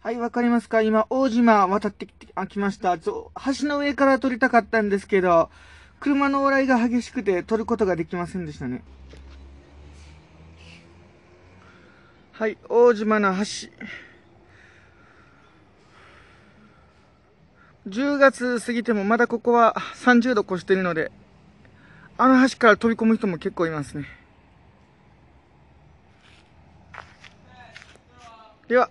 はい、わかりますか今、大島渡ってきて、あ、来ました。橋の上から撮りたかったんですけど、車の往来が激しくて撮ることができませんでしたね。はい、大島の橋。10月過ぎてもまだここは30度越してるので、あの橋から飛び込む人も結構いますね。では。